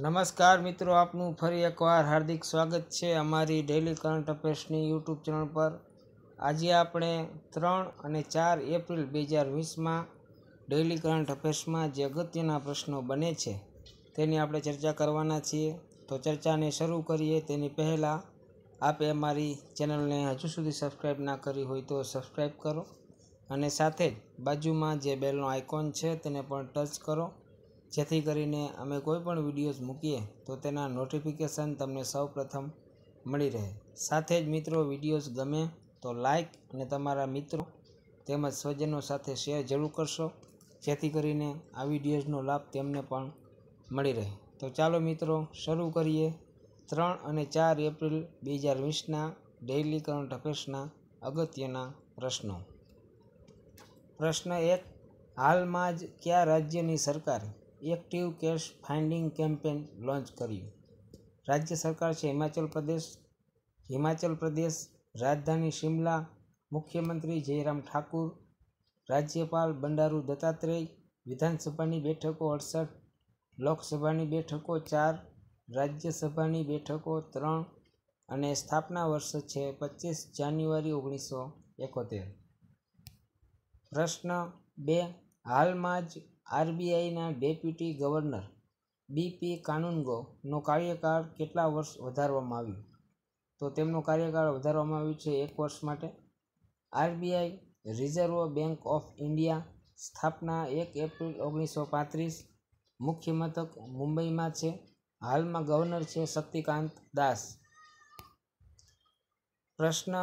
નમસ્કાર મિત્રો આપનું ફરી એકવાર હાર્દિક સ્વાગત છે અમારી ડેલી કરંટ અફેર્સની યુટ્યુબ ચેનલ પર આજે આપણે ત્રણ અને ચાર એપ્રિલ બે હજાર વીસમાં ડેલી કરંટ અફેર્સમાં જે અગત્યના પ્રશ્નો બને છે તેની આપણે ચર્ચા કરવાના છીએ તો ચર્ચાને શરૂ કરીએ તેની પહેલાં આપે અમારી ચેનલને હજુ સુધી સબસ્ક્રાઈબ ના કરી હોય તો સબસ્ક્રાઈબ કરો અને સાથે જ બાજુમાં જે બેલનો આઇકોન છે તેને પણ ટચ કરો જેથી કરીને અમે કોઈ પણ વિડીયોઝ મૂકીએ તો તેના નોટિફિકેશન તમને સૌ પ્રથમ મળી રહે સાથે જ મિત્રો વિડીયોઝ ગમે તો લાઇક અને તમારા મિત્રો તેમજ સ્વજનો સાથે શેર જરૂર કરશો જેથી કરીને આ વિડીયોઝનો લાભ તેમને પણ મળી રહે તો ચાલો મિત્રો શરૂ કરીએ ત્રણ અને ચાર એપ્રિલ બે હજાર વીસના ડેઇલી કરંટ અફેર્સના અગત્યના પ્રશ્નો પ્રશ્ન એક હાલમાં જ કયા રાજ્યની સરકાર active case finding campaign launch કર્યું રાજ્ય સરકાર છે હિમાચલ પ્રદેશ હિમાચલ પ્રદેશ રાજધાની શિમલા મુખ્યમંત્રી જયરામ ઠાકુર રાજ્યપાલ બંડારુ દત્તાત્રેય વિધાનસભાની બેઠકો અડસઠ લોકસભાની બેઠકો ચાર રાજ્યસભાની બેઠકો ત્રણ અને સ્થાપના વર્ષ છે પચીસ જાન્યુઆરી ઓગણીસો એકોતેર પ્રશ્ન બે હાલમાં જ આરબીઆઈના ડેપ્યુટી ગવર્નર બીપી કાનુનગોનો કાર્યકાળ કેટલા વર્ષ વધારવામાં આવ્યું તો તેમનો કાર્યકાળ વધારવામાં આવ્યું છે એક વર્ષ માટે RBI Reserve Bank of India સ્થાપના એક એપ્રિલ ઓગણીસો પાંત્રીસ મુખ્ય મથક મુંબઈમાં છે હાલમાં ગવર્નર છે શક્તિકાંત દાસ પ્રશ્ન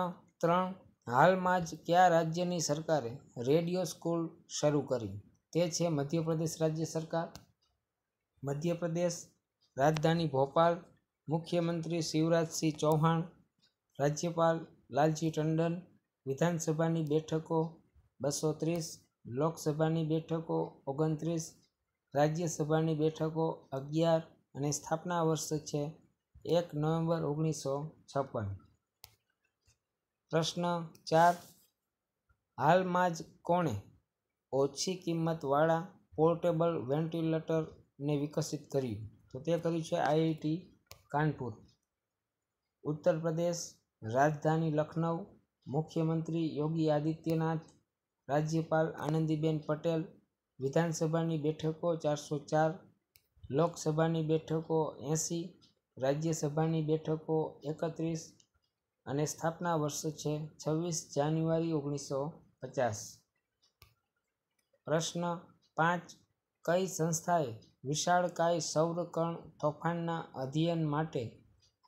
ત્રણ હાલમાં જ કયા રાજ્યની સરકારે રેડિયો સ્કૂલ શરૂ કરી તે છે મધ્યપ્રદેશ રાજ્ય સરકાર મધ્યપ્રદેશ રાજધાની ભોપાલ મુખ્યમંત્રી શિવરાજસિંહ ચૌહાણ રાજ્યપાલ લાલજી ટંડન વિધાનસભાની બેઠકો બસો ત્રીસ લોકસભાની બેઠકો ઓગણત્રીસ રાજ્યસભાની બેઠકો અગિયાર અને સ્થાપના વર્ષ છે એક નવેમ્બર ઓગણીસો છપ્પન પ્રશ્ન ચાર હાલમાં જ કોણે ઓછી કિંમતવાળા પોર્ટેબલ વેન્ટિલેટરને વિકસિત કર્યું તો તે કર્યું છે આઈઆઈટી કાનપુર ઉત્તર પ્રદેશ રાજધાની લખનઉ મુખ્યમંત્રી યોગી આદિત્યનાથ રાજ્યપાલ આનંદીબેન પટેલ વિધાનસભાની બેઠકો ચારસો ચાર લોકસભાની બેઠકો એંસી રાજ્યસભાની બેઠકો એકત્રીસ અને સ્થાપના વર્ષ છે છવ્વીસ જાન્યુઆરી ઓગણીસો પચાસ પ્રશ્ન પાંચ કઈ સંસ્થાએ વિશાળકાય સૌરકર્ણ તોફાનના અધ્યયન માટે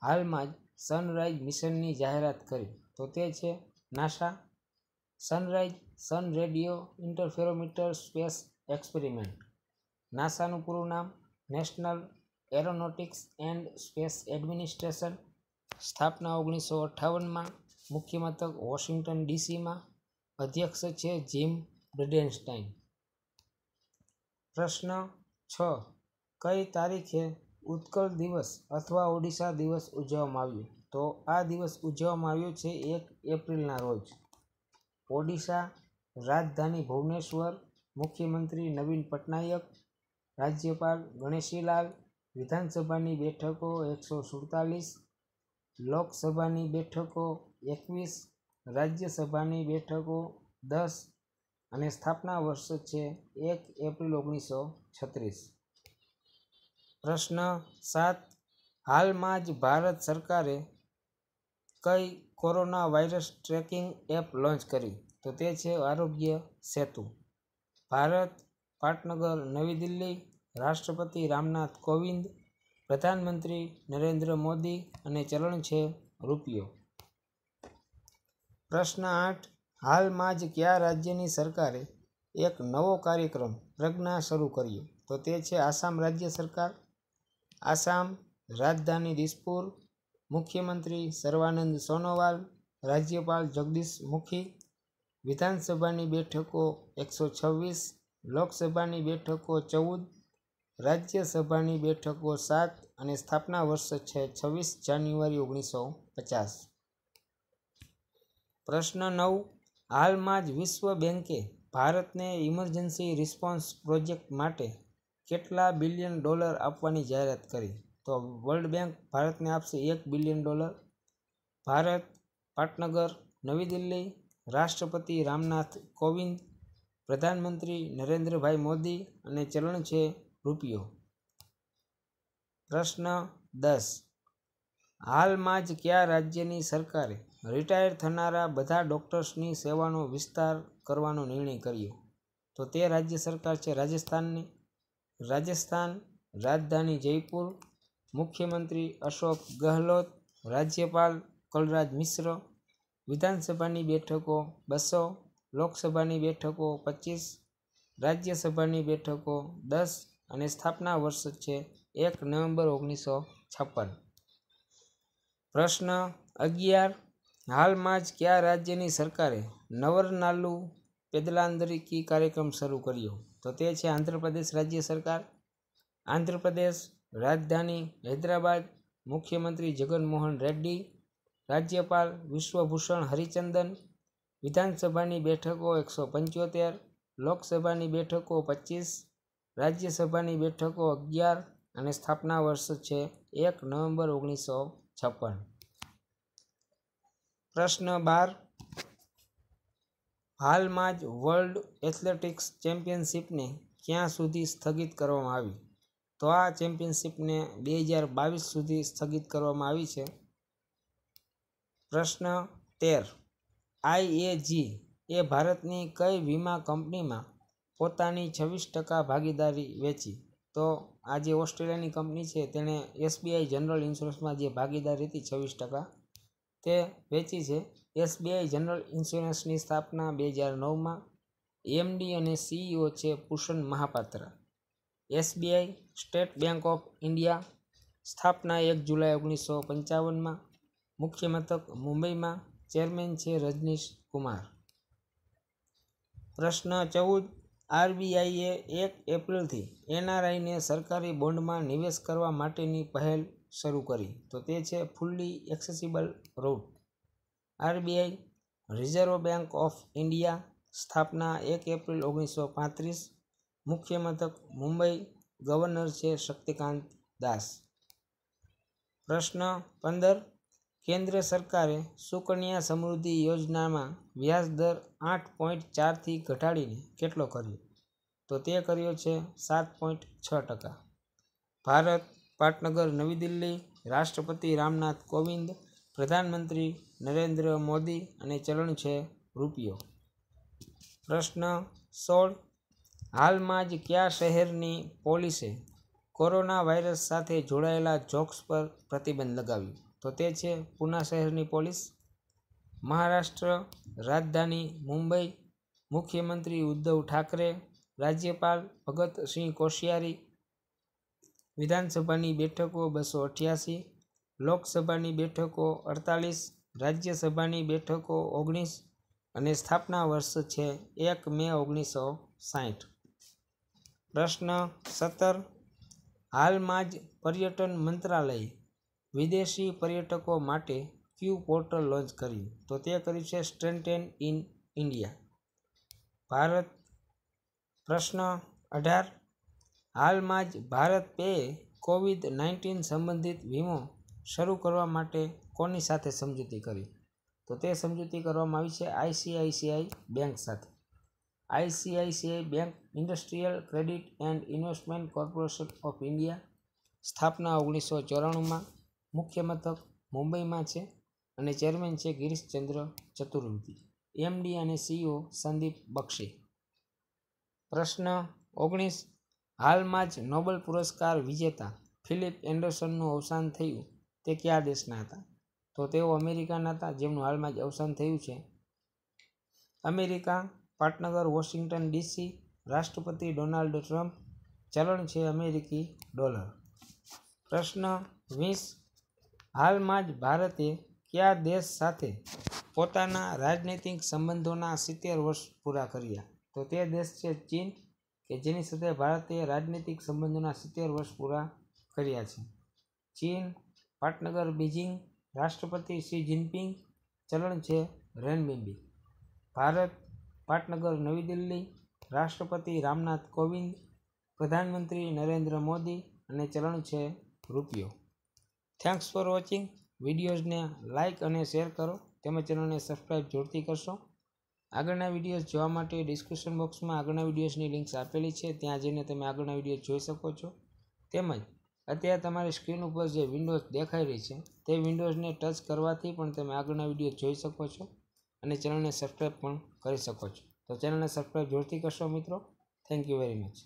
હાલમાં જ સનરાઇઝ મિશનની જાહેરાત કરી તો તે છે NASA SunRISE Sun Radio Interferometer Space Experiment નાસાનું પૂરું નામ National Aeronautics and Space Administration સ્થાપના ઓગણીસો અઠ્ઠાવનમાં મુખ્ય મથક વોશિંગ્ટન ડીસીમાં અધ્યક્ષ છે જીમ બ્રિડેન્સ્ટાઇન પ્રશ્ન છ કઈ તારીખે ઉત્કળ દિવસ અથવા ઓડિશા દિવસ ઉજવવામાં આવ્યો તો આ દિવસ ઉજવવામાં આવ્યો છે એક એપ્રિલના રોજ ઓડિશા રાજધાની ભુવનેશ્વર મુખ્યમંત્રી નવીન પટનાયક રાજ્યપાલ ગણેશીલાલ વિધાનસભાની બેઠકો એકસો સુડતાલીસ લોકસભાની બેઠકો એકવીસ રાજ્યસભાની બેઠકો દસ અને સ્થાપના વર્ષ છે એક એપ્રિલ ઓગણીસો છત્રીસ પ્રશ્ન સાત હાલમાં જ ભારત સરકારે કઈ corona virus tracking app launch કરી તો તે છે આરોગ્ય સેતુ ભારત પાટનગર નવી દિલ્હી રાષ્ટ્રપતિ રામનાથ કોવિંદ પ્રધાનમંત્રી નરેન્દ્ર મોદી અને ચલણ છે રૂપિયો પ્રશ્ન આઠ હાલમાં જ કયા રાજ્યની સરકારે એક નવો કાર્યક્રમ પ્રજ્ઞા શરૂ કર્યો તો તે છે આસામ રાજ્ય સરકાર આસામ રાજધાની દિસપુર મુખ્યમંત્રી સર્વાનંદ સોનોવાલ રાજ્યપાલ જગદીશ મુખી વિધાનસભાની બેઠકો એકસો છવ્વીસ લોકસભાની બેઠકો ચૌદ રાજ્યસભાની બેઠકો સાત અને સ્થાપના વર્ષ છે છવ્વીસ જાન્યુઆરી ઓગણીસો પચાસ પ્રશ્ન નવ હાલમાં જ વિશ્વ બેન્કે ભારતને ઇમરજન્સી રિસ્પોન્સ પ્રોજેક્ટ માટે કેટલા બિલિયન ડોલર આપવાની જાહેરાત કરી તો વર્લ્ડ બેંક ભારતને આપશે એક બિલિયન ડોલર ભારત પાટનગર નવી દિલ્હી રાષ્ટ્રપતિ રામનાથ કોવિંદ પ્રધાનમંત્રી નરેન્દ્રભાઈ મોદી અને ચલણ છે રૂપિયો પ્રશ્ન દસ હાલમાં જ કયા રાજ્યની સરકારે રિટાયર થનારા બધા ડૉક્ટર્સની સેવાનો વિસ્તાર કરવાનો નિર્ણય કર્યો તો તે રાજ્ય સરકાર છે રાજસ્થાનની રાજસ્થાન રાજધાની જયપુર મુખ્યમંત્રી અશોક ગહલોત રાજ્યપાલ કલરાજ મિશ્ર વિધાનસભાની બેઠકો બસો લોકસભાની બેઠકો પચીસ રાજ્યસભાની બેઠકો દસ અને સ્થાપના વર્ષ છે એક નવેમ્બર ઓગણીસો છપ્પન પ્રશ્ન અગિયાર હાલમાં જ કયા રાજ્યની સરકારે નવરનાલુ પેદલાંદરિકી કાર્યક્રમ શરૂ કર્યો તો તે છે આંધ્રપ્રદેશ રાજ્ય સરકાર આંધ્રપ્રદેશ રાજધાની હૈદરાબાદ મુખ્યમંત્રી જગનમોહન રેડ્ડી રાજ્યપાલ વિશ્વભૂષણ હરિચંદન વિધાનસભાની બેઠકો એકસો પંચોતેર લોકસભાની બેઠકો પચીસ રાજ્યસભાની બેઠકો અગિયાર અને સ્થાપના વર્ષ છે એક નવેમ્બર ઓગણીસો છપ્પન પ્રશ્ન બાર હાલમાં જ વર્લ્ડ એથ્લેટિક્સ ચેમ્પિયનશિપને ક્યાં સુધી સ્થગિત કરવામાં આવી તો આ ચેમ્પિયનશિપને બે હજાર બાવીસ સુધી સ્થગિત કરવામાં આવી છે પ્રશ્ન તેર આઈએજી એ ભારતની કઈ વીમા કંપનીમાં પોતાની છવ્વીસ ટકા ભાગીદારી વેચી તો આ જે ઓસ્ટ્રેલિયાની કંપની છે તેણે એસબીઆઈ જનરલ ઇન્સ્યોરન્સમાં જે ભાગીદારી હતી છવ્વીસ ટકા તે વેચી છે એસબીઆઈ જનરલ ઇન્સ્યોરન્સની સ્થાપના બે હજાર નવમાં એમડી અને સીઈઓ છે Bhushan Mahapatra SBI State Bank of India સ્થાપના એક જુલાઈ ઓગણીસો પંચાવનમાં મુખ્ય મથક મુંબઈમાં ચેરમેન છે રજનીશ કુમાર પ્રશ્ન ચૌદ આરબીઆઈએ એક એપ્રિલથી એનઆરઆઈને સરકારી બોન્ડમાં નિવેશ કરવા માટેની પહેલ શરૂ કરી તો તે છે fully accessible route RBI Reserve Bank of India સ્થાપના એક એપ્રિલ ઓગણીસો પાંત્રીસ મુખ્ય મથક મુંબઈ ગવર્નર છે શક્તિકાંત દાસ પ્રશ્ન પંદર કેન્દ્ર સરકારે સુકન્યા સમૃદ્ધિ યોજનામાં વ્યાજ દર આઠ પોઈન્ટ ચારથી ઘટાડીને કેટલો કર્યો તો તે કર્યો છે સાત પોઈન્ટ છ ટકા ભારત પાટનગર નવી દિલ્હી રાષ્ટ્રપતિ રામનાથ કોવિંદ પ્રધાનમંત્રી નરેન્દ્ર મોદી અને ચલણ છે રૂપિયો પ્રશ્ન સોળ હાલમાં જ કયા શહેરની પોલીસે કોરોના વાયરસ સાથે જોડાયેલા જોક્સ પર પ્રતિબંધ લગાવ્યો તો તે છે પુના શહેરની પોલીસ મહારાષ્ટ્ર રાજધાની મુંબઈ મુખ્યમંત્રી ઉદ્ધવ ઠાકરે રાજ્યપાલ ભગતસિંહ કોશિયારી વિધાનસભાની બેઠકો બસો અઠ્યાસી લોકસભાની બેઠકો અડતાલીસ રાજ્યસભાની બેઠકો ઓગણીસ અને સ્થાપના વર્ષ છે એક મે ઓગણીસો સાઠ પ્રશ્ન સત્તર હાલમાં જ પર્યટન મંત્રાલય વિદેશી પર્યટકો માટે ક્યુ પોર્ટલ લોન્ચ કર્યું તો તે કર્યું છે સ્ટ્રેન્ટેન ઇન ઇન્ડિયા ભારત પ્રશ્ન અઢાર હાલમાં જ ભારત પેએ કોવિડ નાઇન્ટીન સંબંધિત વીમો શરૂ કરવા માટે કોની સાથે સમજૂતી કરી તો તે સમજૂતી કરવામાં આવી છે આઈસીઆઈસીઆઈ બેંક સાથે ICICI Bank Industrial Credit and Investment Corporation of India સ્થાપના ઓગણીસો ચોરાણુંમાં મુખ્ય મથક મુંબઈમાં છે અને ચેરમેન છે ગિરીશચંદ્ર ચતુર્વેદી એમડી અને સીઈઓ સંદીપ બક્ષી પ્રશ્ન ઓગણીસ હાલમાં જ નોબલ પુરસ્કાર વિજેતા ફિલિપ એન્ડરસનનું અવસાન થયું તે કયા દેશના હતા તો તેઓ અમેરિકાના હતા જેમનું હાલમાં જ અવસાન થયું છે અમેરિકા પાટનગર વોશિંગ્ટન ડીસી રાષ્ટ્રપતિ ડોનાલ્ડ ટ્રમ્પ ચલણ છે અમેરિકી ડોલર પ્રશ્ન વીસ હાલમાં જ ભારતે કયા દેશ સાથે પોતાના રાજનૈતિક સંબંધોના સિત્તેર વર્ષ પૂરા કર્યા તો તે દેશ છે ચીન કે જેની સાથે ભારતીય રાજનીતિક સંબંધોના સિત્તેર વર્ષ પૂરા કર્યા છે ચીન પાટનગર બીજિંગ રાષ્ટ્રપતિ શી જિનપિંગ ચલણ છે રેનબેબી ભારત પાટનગર નવી દિલ્હી રાષ્ટ્રપતિ રામનાથ કોવિંદ પ્રધાનમંત્રી નરેન્દ્ર મોદી અને ચલણ છે રૂપિયો થેન્ક્સ ફોર વોચિંગ વિડીયોઝને લાઇક અને શેર કરો તેમજ ચેનલને સબસ્ક્રાઈબ જોડતી કરશો આગળના વિડીયોઝ જોવા માટે ડિસ્ક્રિપ્શન બોક્સમાં આગળના વિડીયોઝની લિંક્સ આપેલી છે ત્યાં જઈને તમે આગળના વિડીયો જોઈ શકો છો તેમજ અત્યારે તમારી સ્ક્રીન ઉપર જે વિન્ડોઝ દેખાઈ રહી છે તે વિન્ડોઝને ટચ કરવાથી પણ તમે આગળના વિડીયો જોઈ શકો છો અને ચેનલને સબસ્ક્રાઈબ પણ કરી શકો છો તો ચેનલને સબસ્ક્રાઈબ જોરથી કરશો મિત્રો થેન્ક યુ વેરી મચ